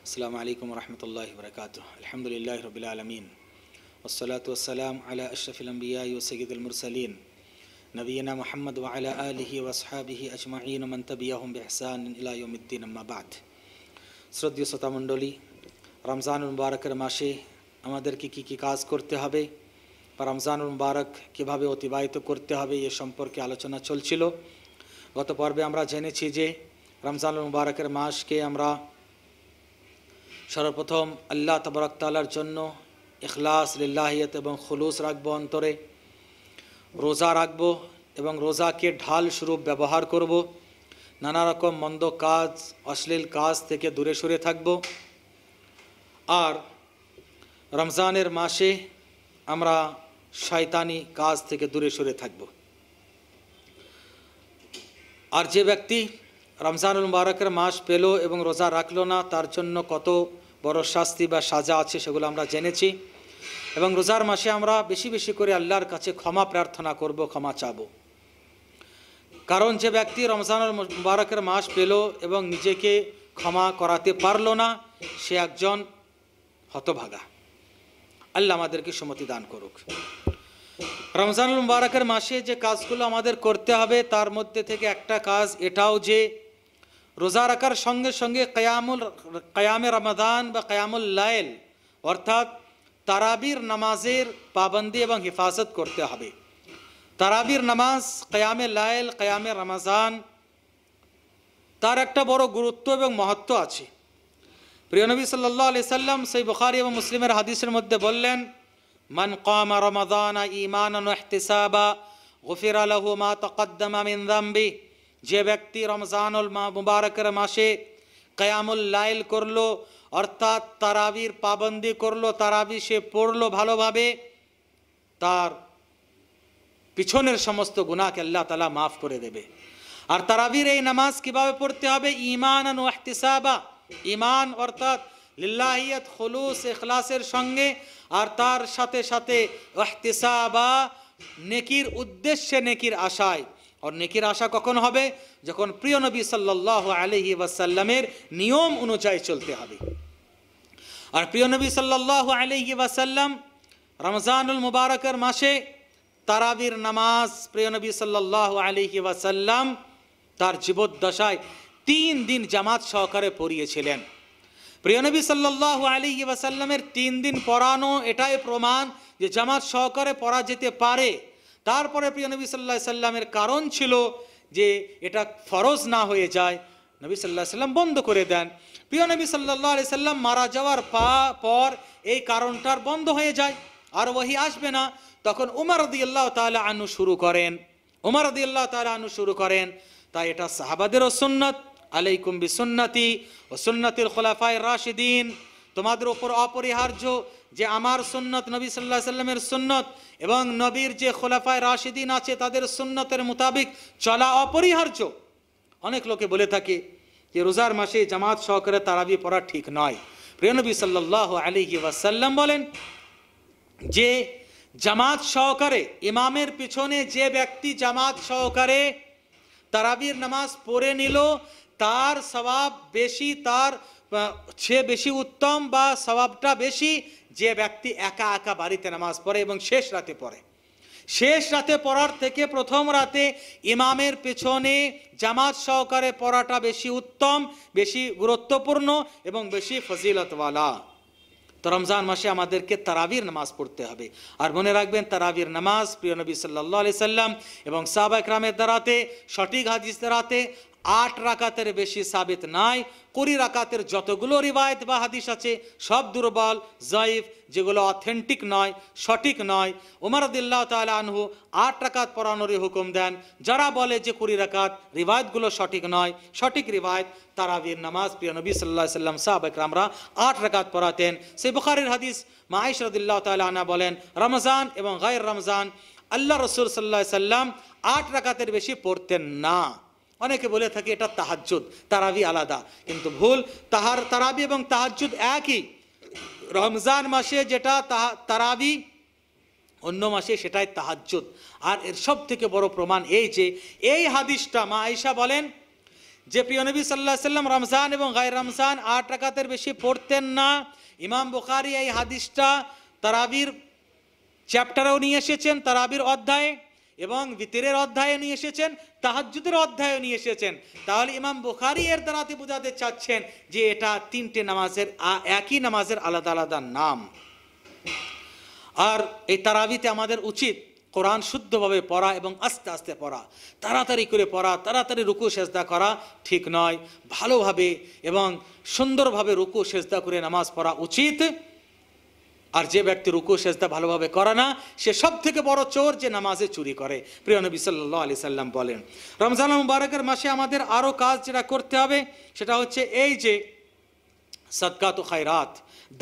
السلام عليكم ورحمة الله وبركاته الحمد لله رب العالمين والصلاة والسلام على أشرف الأنبياء وسيد المرسلين نبينا محمد وعلى آله وأصحابه أجمعين ومن تبعهم بإحسان إلى يوم الدين أما بعد শ্রদ্ধীয় শ্রোতামণ্ডলী রমজানুল মুবারকের মাসে আমাদেরকে কি কি কাজ করতে হবে বা রমজানুল মুবারক কীভাবে অতিবাহিত করতে হবে এ সম্পর্কে আলোচনা চলছিল গত পর্বে আমরা জেনেছি যে রমজানুল মুবারকের মাসকে আমরা সর্বপ্রথম আল্লাহ তবরকতালার জন্য এখলাস লিল্লাহিয়ত এবং খুলুস রাখব অন্তরে রোজা রাখবো এবং রোজাকে ঢাল স্বরূপ ব্যবহার করব নানা রকম মন্দ কাজ অশ্লীল কাজ থেকে দূরে সরে থাকব আর রমজানের মাসে আমরা শয়তানি কাজ থেকে দূরে সরে থাকব আর যে ব্যক্তি রমজানুল মুবারকের মাস পেল এবং রোজা রাখলো না তার জন্য কত বড় শাস্তি বা সাজা আছে সেগুলো আমরা জেনেছি এবং রোজার মাসে আমরা বেশি বেশি করে আল্লাহর কাছে ক্ষমা প্রার্থনা করব ক্ষমা চাব কারণ যে ব্যক্তি রমজানের মুবারকের মাস পেল এবং নিজেকে ক্ষমা করাতে পারল না সে একজন হতভাগা আল্লাহ আমাদেরকে সম্মতি দান করুক রমজানুল মুবারকের মাসে যে কাজগুলো আমাদের করতে হবে তার মধ্যে থেকে একটা কাজ এটাও যে রোজা রাখার সঙ্গে সঙ্গে কায়ামুল কায়ামে রমাদান বা কায়ামুল লাইল অর্থাৎ তারাবির নামাজের পাবন্দি এবং হেফাজত করতে হবে তারাবির নামাজ কায়ামে লাইল কায়ামে রমাজান তার একটা বড় গুরুত্ব এবং মহত্ব আছে প্রিয়নবী সাল্লাহ আলি সাল্লাম সেই বুখারি এবং মুসলিমের হাদিসের মধ্যে বললেন মান কামা রমাদান ইমান এহতিসাবা গফির আলহু মা তকদ্দমা মিন দাম্বি যে ব্যক্তি রমজানুল মুবারকের মাসে কয়ামুল লাইল করলো অর্থাৎ তারাবির পাবন্দি করলো তারাবি সে পড়লো ভালোভাবে তার পিছনের সমস্ত গুণাকে আল্লাহ তালা মাফ করে দেবে আর তারাবির এই নামাজ কিভাবে পড়তে হবে ইমান আন ইমান অর্থাৎ লিল্লাহিয়ত খলুস এখলাসের সঙ্গে আর তার সাথে সাথে ওয়াহতিসাবা নেকির উদ্দেশ্যে নেকির আশায় আর নেকের আশা কখন হবে যখন প্রিয় নবী সাল্লাহ আলহি ওয়াসাল্লামের নিয়ম অনুযায়ী চলতে হবে আর প্রিয় নবী সাল্লাহ আলহি ওয়াসাল্লাম রমজানুল মুবারকের মাসে তারাবির নামাজ প্রিয় নবী সাল্লাহ আলহি ওয়াসাল্লাম তার জীবদ্দশায় তিন দিন জামাত সহকারে পড়িয়েছিলেন প্রিয়নবী সাল্লাহ আলী ওয়াসাল্লামের তিন দিন পড়ানো এটাই প্রমাণ যে জামাত সহকারে পড়া যেতে পারে তারপরে প্রিয় নবী সাল্লাহ সাল্লামের কারণ ছিল যে এটা ফরজ না হয়ে যায় নবী সাল্লাহ সাল্লাম বন্ধ করে দেন প্রিয় নবী সাল্লাহ আলি সাল্লাম মারা যাওয়ার পা পর এই কারণটার বন্ধ হয়ে যায় আর ওহি আসবে না তখন উমার আল্লাহ তালা আনু শুরু করেন উমার আল্লাহ তালা আনু শুরু করেন তাই এটা সাহাবাদেরও সুন্নত আলাইকুম বি সুন্নতি ও সুন্নতির খোলাফায় রাশিদিন তোমাদের ওপর অপরিহার্য যে আমার সুন্নত নবী সাল্লাহ সাল্লামের সুন্নত এবং নবীর যে খোলাফায় রাশিদিন আছে তাদের সুন্নতের মোতাবিক চলা অপরিহার্য অনেক লোকে বলে থাকে যে রোজার মাসে জামাত সহকারে তারাবি পড়া ঠিক নয় নবী সাল্লাহ আলিহি ওয়াসাল্লাম বলেন যে জামাত সহকারে ইমামের পিছনে যে ব্যক্তি জামাত সহকারে তারাবির নামাজ পড়ে নিল তার স্বভাব বেশি তার সে বেশি উত্তম বা স্বভাবটা বেশি যে ব্যক্তি একা একা বাড়িতে নামাজ পড়ে এবং শেষ রাতে পড়ে শেষ রাতে পড়ার থেকে প্রথম রাতে ইমামের পেছনে জামাত সহকারে পড়াটা বেশি উত্তম বেশি গুরুত্বপূর্ণ এবং বেশি ফজিলতওয়ালা তো রমজান মাসে আমাদেরকে তারাবির নামাজ পড়তে হবে আর মনে রাখবেন তারাবির নামাজ প্রিয় নবী সাল্লাহ আলি সাল্লাম এবং সাহবা ইকরামের দ্বারাতে সঠিক হাদিস দ্বারাতে আট রাকাতের বেশি সাবিত নাই কুড়ি রাকাতের যতগুলো রিবায়ত বা হাদিস আছে সব দুর্বল জয়ীফ যেগুলো অথেন্টিক নয় সঠিক নয় উমারদুল্লাহ তাল আনহু আট রাকাত পড়ানোরই হুকুম দেন যারা বলে যে কুড়ি রাকাত রিবায়তগুলো সঠিক নয় সঠিক রিবায়ত তারাবির নামাজ প্রিয় নবী সাল্লাহ সাল্লাম সাহাব একরামরা আট রাকাত পড়াতেন সেই বুখারির হাদিস মাহেশ আইসরদুল্লাহ তাল আনা বলেন রমজান এবং গায়ের রমজান আল্লাহ রসুল সাল্লাহ সাল্লাম আট রাকাতের বেশি পড়তেন না অনেকে বলে থাকে এটা তাহাজ্জুদ তারাবি আলাদা কিন্তু ভুল তাহার তারাবি এবং তাহাজ্জুদ একই রমজান মাসে যেটা তাহা তারাবি অন্য মাসে সেটাই তাহাজ্জুদ আর এর সব থেকে বড় প্রমাণ এই যে এই হাদিসটা মা আয়সা বলেন যে প্রিয় নবী সাল্লাহ সাল্লাম রমজান এবং গায়ের রমজান আট টাকাতের বেশি পড়তেন না ইমাম বুখারি এই হাদিসটা তারাবির চ্যাপ্টারেও নিয়ে এসেছেন তারাবির অধ্যায়ে এবং বিতেরের অধ্যায় নিয়ে এসেছেন তাহাজুদের অধ্যায় নিয়ে এসেছেন তাহলে ইমাম বুখারি এর দ্বারাতে বোঝাতে চাচ্ছেন যে এটা তিনটে নামাজের একই নামাজের আলাদা আলাদা নাম আর এই তারাবিতে আমাদের উচিত কোরআন শুদ্ধভাবে পড়া এবং আস্তে আস্তে পড়া তাড়াতাড়ি করে পড়া তাড়াতাড়ি রুকু সেজদা করা ঠিক নয় ভালোভাবে এবং সুন্দরভাবে রুকু সেজদা করে নামাজ পড়া উচিত আর যে ব্যক্তি রুকু সেজদা ভালোভাবে করে না সে সব থেকে বড় চোর যে নামাজে চুরি করে প্রিয় নবী সাল্লাহ আলি সাল্লাম বলেন রমজান মুবারকের মাসে আমাদের আরও কাজ যেটা করতে হবে সেটা হচ্ছে এই যে সদকাত ও খায়রাত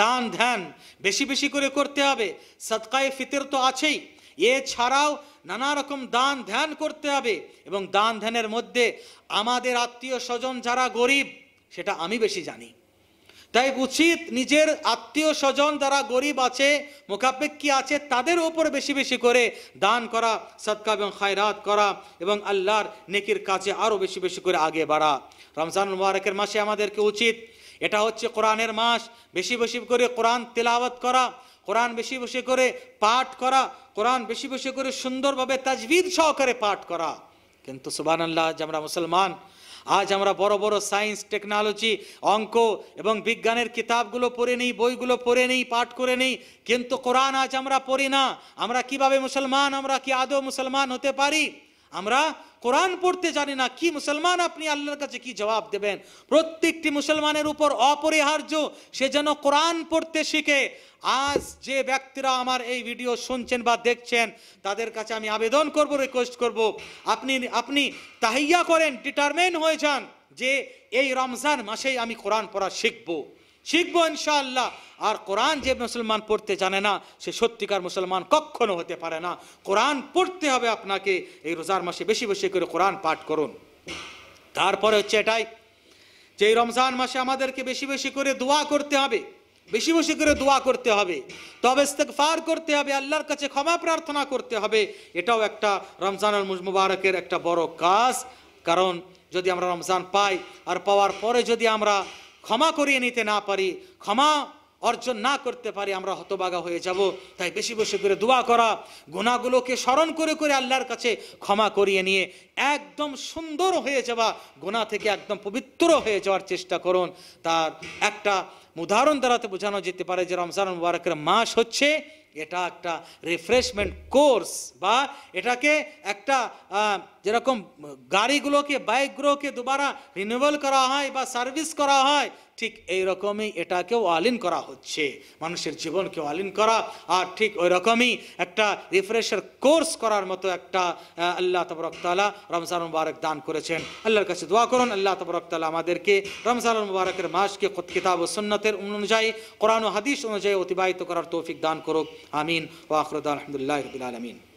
দান ধ্যান বেশি বেশি করে করতে হবে সদকায়ে ফিতের তো আছেই এ ছাড়াও নানা রকম দান ধ্যান করতে হবে এবং দান ধ্যানের মধ্যে আমাদের আত্মীয় স্বজন যারা গরিব সেটা আমি বেশি জানি তাই উচিত নিজের আত্মীয় স্বজন যারা গরিব আছে মোকাপেক্ষী আছে তাদের ওপর বেশি বেশি করে দান করা সৎকা এবং খায়রাত করা এবং আল্লাহর নেকির কাছে আরও বেশি বেশি করে আগে বাড়া রমজান মুবারকের মাসে আমাদেরকে উচিত এটা হচ্ছে কোরআনের মাস বেশি বেশি করে কোরআন তেলাওয়াত করা কোরআন বেশি বেশি করে পাঠ করা কোরআন বেশি বেশি করে সুন্দরভাবে তাজবিদ সহকারে পাঠ করা কিন্তু সুবান আল্লাহ যে আমরা মুসলমান আজ আমরা বড় বড় সায়েন্স টেকনোলজি অঙ্ক এবং বিজ্ঞানের কিতাবগুলো পড়ে নেই বইগুলো পড়ে নেই পাঠ করে নেই কিন্তু কোরআন আজ আমরা পড়ি না আমরা কিভাবে মুসলমান আমরা কি আদৌ মুসলমান হতে পারি আমরা কোরআন পড়তে জানি না কি মুসলমান আপনি আল্লাহর কাছে কি জবাব দেবেন প্রত্যেকটি মুসলমানের উপর অপরিহার্য সে যেন কোরআন পড়তে শিখে আজ যে ব্যক্তিরা আমার এই ভিডিও শুনছেন বা দেখছেন তাদের কাছে আমি আবেদন করব রিকোয়েস্ট করব আপনি আপনি তাহিয়া করেন ডিটারমেন হয়ে যান যে এই রমজান মাসেই আমি কোরআন পড়া শিখব শিখবো ইনশাআল্লাহ আর কোরআন যে মুসলমান পড়তে জানে না সে সত্যিকার মুসলমান কখনো হতে পারে না কোরআন পড়তে হবে আপনাকে এই রোজার মাসে বেশি বেশি করে কোরআন পাঠ করুন তারপরে হচ্ছে এটাই যে এই রমজান মাসে আমাদেরকে বেশি বেশি করে দোয়া করতে হবে বেশি বেশি করে দোয়া করতে হবে তবে ইস্তেকফার করতে হবে আল্লাহর কাছে ক্ষমা প্রার্থনা করতে হবে এটাও একটা রমজানুল মুবারকের একটা বড় কাজ কারণ যদি আমরা রমজান পাই আর পাওয়ার পরে যদি আমরা ক্ষমা করিয়ে নিতে না পারি ক্ষমা অর্জন না করতে পারি আমরা হতবাগা হয়ে যাব তাই বেশি বেশি করে দোয়া করা গোনাগুলোকে স্মরণ করে করে আল্লাহর কাছে ক্ষমা করিয়ে নিয়ে একদম সুন্দর হয়ে যাওয়া গোনা থেকে একদম পবিত্র হয়ে যাওয়ার চেষ্টা করুন তার একটা উদাহরণ দ্বারাতে বোঝানো যেতে পারে যে রমজান মুবারকের মাস হচ্ছে এটা একটা রিফ্রেশমেন্ট কোর্স বা এটাকে একটা যেরকম গাড়িগুলোকে বাইকগুলোকে দুবারা রিনিউয়াল করা হয় বা সার্ভিস করা হয় ঠিক এই রকমই এটাকেও আলিন করা হচ্ছে মানুষের জীবনকেও আলিন করা আর ঠিক ওই রকমই একটা রিফ্রেশের কোর্স করার মতো একটা আল্লাহ তবরকতালা রমজান মুবারক দান করেছেন আল্লাহর কাছে দোয়া করুন আল্লাহ তবরকতালা আমাদেরকে রমজান মুবারকের মাসকে কিতাব ও সন্ন্যতের অনুযায়ী কোরআন ও হাদিস অনুযায়ী অতিবাহিত করার তৌফিক দান করুক আমিন ওয়াকরদ আলহামদুলিল্লাহ রবিল আলমিন